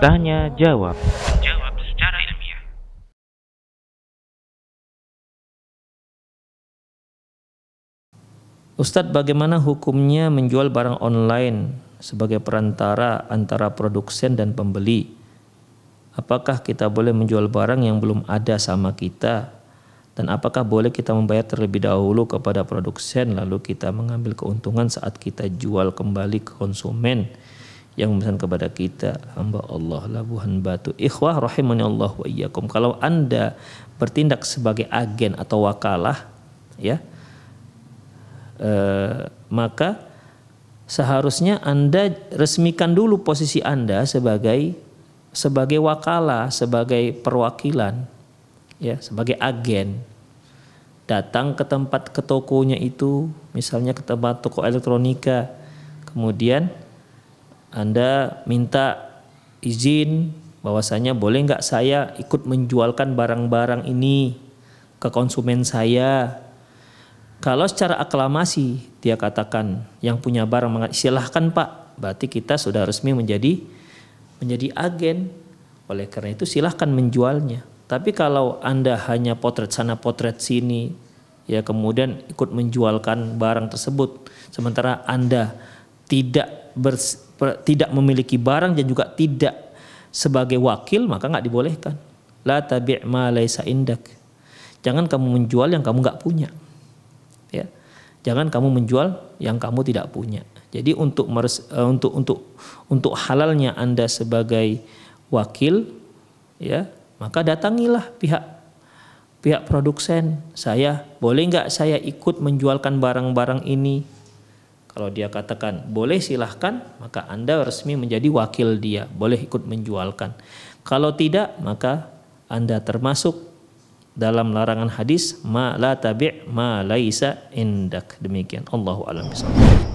Tanya jawab. Jawab secara ilmiah. Ustadz, bagaimana hukumnya menjual barang online sebagai perantara antara produsen dan pembeli? Apakah kita boleh menjual barang yang belum ada sama kita dan apakah boleh kita membayar terlebih dahulu kepada produsen lalu kita mengambil keuntungan saat kita jual kembali ke konsumen yang memesan kepada kita hamba Allah Labuhan Batu. Ikhwah rahimani Allah wa iyyakum. Kalau Anda bertindak sebagai agen atau wakalah ya eh, maka seharusnya Anda resmikan dulu posisi Anda sebagai sebagai wakala, sebagai perwakilan ya sebagai agen datang ke tempat ke tokonya itu misalnya ke tempat toko elektronika kemudian Anda minta izin bahwasanya boleh nggak saya ikut menjualkan barang-barang ini ke konsumen saya kalau secara aklamasi dia katakan yang punya barang silahkan pak berarti kita sudah resmi menjadi menjadi agen oleh karena itu silahkan menjualnya tapi kalau Anda hanya potret sana potret sini ya kemudian ikut menjualkan barang tersebut sementara Anda tidak ber, per, tidak memiliki barang dan juga tidak sebagai wakil maka nggak dibolehkan. La tabi' ma laisa indak. Jangan kamu menjual yang kamu nggak punya. Ya. Jangan kamu menjual yang kamu tidak punya. Jadi untuk meres, eh, untuk untuk untuk halalnya Anda sebagai wakil ya maka datangilah pihak pihak produsen, saya boleh nggak saya ikut menjualkan barang-barang ini? Kalau dia katakan boleh silahkan, maka Anda resmi menjadi wakil dia, boleh ikut menjualkan. Kalau tidak, maka Anda termasuk dalam larangan hadis ma la tabi' ma laisa indak. Demikian. Allahu a'lam